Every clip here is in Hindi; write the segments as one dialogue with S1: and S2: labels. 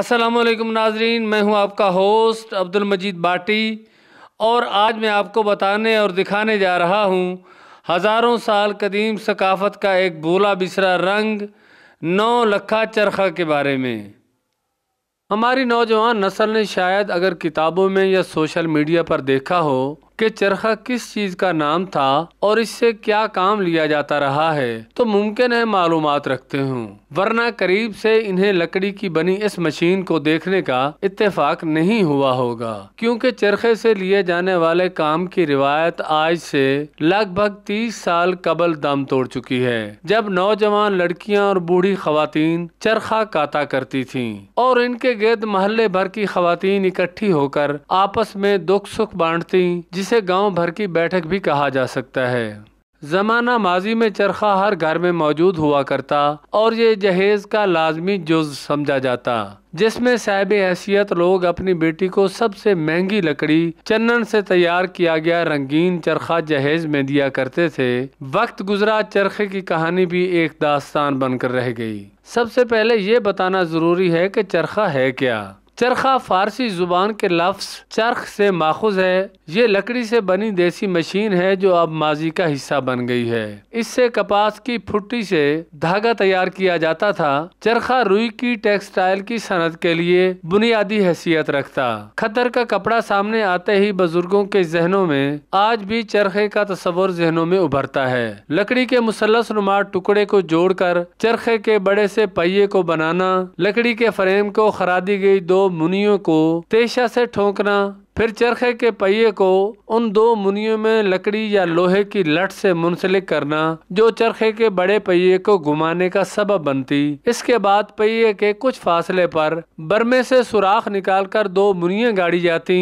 S1: असलम नाजरीन मैं हूं आपका होस्ट अब्दुल मजीद बाटी और आज मैं आपको बताने और दिखाने जा रहा हूं हज़ारों साल कदीम सकाफ़त का एक भोला बिसरा रंग नौ लखा चरखा के बारे में हमारी नौजवान नस्ल ने शायद अगर किताबों में या सोशल मीडिया पर देखा हो कि चरखा किस चीज का नाम था और इससे क्या काम लिया जाता रहा है तो मुमकिन है मालूम रखते हूँ वरना करीब से इन्हें लकड़ी की बनी इस मशीन को देखने का इतफाक नहीं हुआ होगा क्योंकि चरखे से लिए जाने वाले काम की रिवायत आज से लगभग तीस साल कबल दम तोड़ चुकी है जब नौजवान लड़कियां और बूढ़ी खातन चरखा काता करती थीं और इनके गर्द महल्ले भर की खातन इकट्ठी होकर आपस में दुख सुख बांटती जिसे गांव भर की बैठक भी कहा जा सकता है जमाना माजी में चरखा हर घर में मौजूद हुआ करता और ये जहेज का लाजमी जुज समझा जाता जिसमें साहब हैसियत लोग अपनी बेटी को सबसे महंगी लकड़ी चन्न से तैयार किया गया रंगीन चरखा जहेज में दिया करते थे वक्त गुजरा चरखे की कहानी भी एक दास्तान बनकर रह गई सबसे पहले ये बताना ज़रूरी है कि चरखा है क्या चरखा फारसी जुबान के लफ्स चरख से माखुज है ये लकड़ी से बनी देसी मशीन है जो अब माजी का हिस्सा बन गई है इससे कपास की फुट्टी से धागा तैयार किया जाता था चरखा रुई की टेक्सटाइल की सनत के लिए बुनियादी हैसियत रखता खतर का कपड़ा सामने आते ही बुजुर्गों के जहनों में आज भी चरखे का तस्वर जहनों में उभरता है लकड़ी के मुसलस नुमा टुकड़े को जोड़कर चरखे के बड़े से पहिए को बनाना लकड़ी के फ्रेम को खरादी गई दो मुनियों को तेशा से ठोकना फिर चरखे के पहिए को उन दो मुनियों में लकड़ी या लोहे की लट से मुंसलिक करना जो चरखे के बड़े पहिए को घुमाने का सबब बनती इसके बाद पहिए के कुछ फासले पर बर्मे से सुराख निकालकर दो मुनियाँ गाड़ी जाती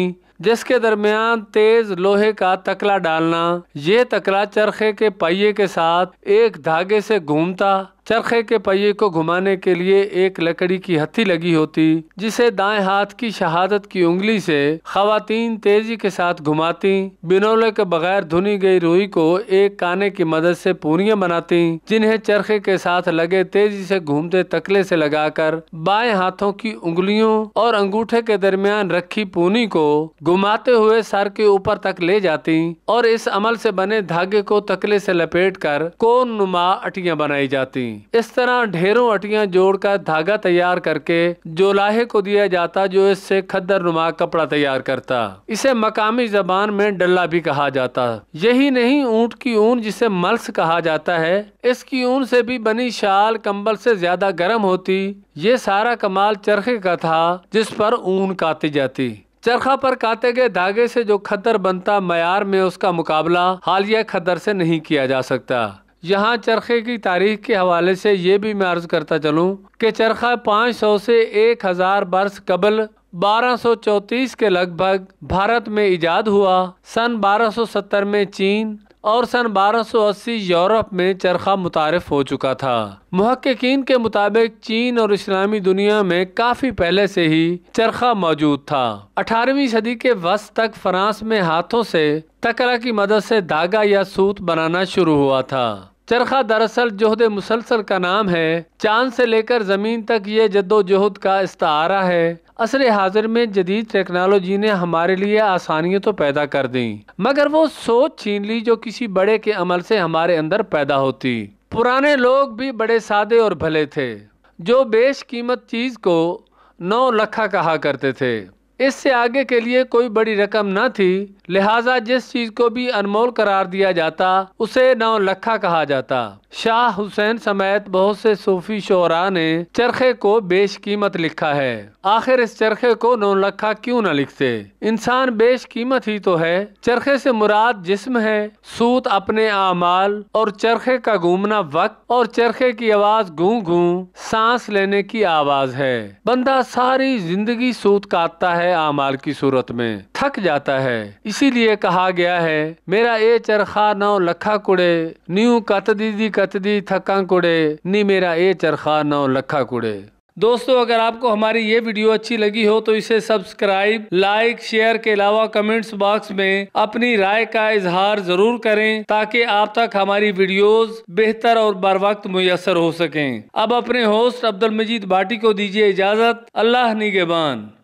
S1: जिसके दरमियान तेज लोहे का तकला डालना ये तकला चरखे के पहिए के साथ एक धागे से घूमता चरखे के पहिए को घुमाने के लिए एक लकड़ी की हत्थी लगी होती जिसे दाएं हाथ की शहादत की उंगली से खातन तेजी के साथ घुमाती बिनोले के बगैर धुनी गई रुई को एक काने की मदद से पूरियां बनाती जिन्हें चरखे के साथ लगे तेजी से घूमते तकले से लगाकर बाएं हाथों की उंगलियों और अंगूठे के दरमियान रखी पूनी को घुमाते हुए सर के ऊपर तक ले जाती और इस अमल से बने धागे को तकले से लपेट कर कोन नुमा अटियां बनाई जाती इस तरह ढेरों अटियां जोड़कर धागा तैयार करके जोलाहे को दिया जाता जो इससे खद्दर नुमा कपड़ा तैयार करता इसे मकामी जबान में डल्ला भी कहा जाता यही नहीं ऊँट की ऊन जिसे मल्स कहा जाता है इसकी ऊन से भी बनी शाल कम्बल से ज्यादा गर्म होती ये सारा कमाल चरखे का था जिस पर ऊन काती जाती चरखा पर काते गए धागे से जो खद्दर बनता मैार में उसका मुकाबला हालिया खद्दर से नहीं किया जा सकता यहाँ चरखे की तारीख के हवाले से ये भी मैं अर्ज़ करता चलूँ कि चरखा 500 से 1000 वर्ष कबल 1234 के लगभग भारत में इजाद हुआ सन 1270 में चीन और सन 1280 यूरोप में चरखा मुतारफ हो चुका था महक्कीन के मुताबिक चीन और इस्लामी दुनिया में काफ़ी पहले से ही चरखा मौजूद था 18वीं सदी के वस्त तक फ्रांस में हाथों से तकरा की मदद से धागा या सूत बनाना शुरू हुआ था चरखा दरअसल जहद मुसलसल का नाम है चांद से लेकर ज़मीन तक ये जद्दोजहद का इस्तारा है असर हाजिर में जदीद टेक्नोलॉजी ने हमारे लिए आसानियाँ तो पैदा कर दी मगर वो सोच छीन ली जो किसी बड़े के अमल से हमारे अंदर पैदा होती पुराने लोग भी बड़े सादे और भले थे जो बेश कीमत चीज़ को नौ लखा कहा करते थे इससे आगे के लिए कोई बड़ी रकम न थी लिहाजा जिस चीज को भी अनमोल करार दिया जाता उसे नौ लखा कहा जाता शाह हुसैन समेत बहुत से सूफी शोरा ने चरखे को बेश कीमत लिखा है आखिर इस चरखे को नौ लखा क्यों न लिखते इंसान बेश कीमत ही तो है चरखे से मुराद जिस्म है सूत अपने आमाल और चरखे का घूमना वक्त और चरखे की आवाज घू घू सांस लेने की आवाज है बंदा सारी जिंदगी सूत काटता है आमाल की सूरत में थक जाता है इसीलिए कहा गया है मेरा ए चरखा नौ लखा कुड़े न्यू कत दीदी कत दी थका कुड़े नी मेरा ए चरखा नौ लखा कुड़े दोस्तों अगर आपको हमारी ये वीडियो अच्छी लगी हो तो इसे सब्सक्राइब लाइक शेयर के अलावा कमेंट्स बॉक्स में अपनी राय का इजहार जरूर करें ताकि आप तक हमारी वीडियोस बेहतर और बर वक्त मुयसर हो सकें अब अपने होस्ट अब्दुल मजीद भाटी को दीजिए इजाज़त अल्लाह निगेबान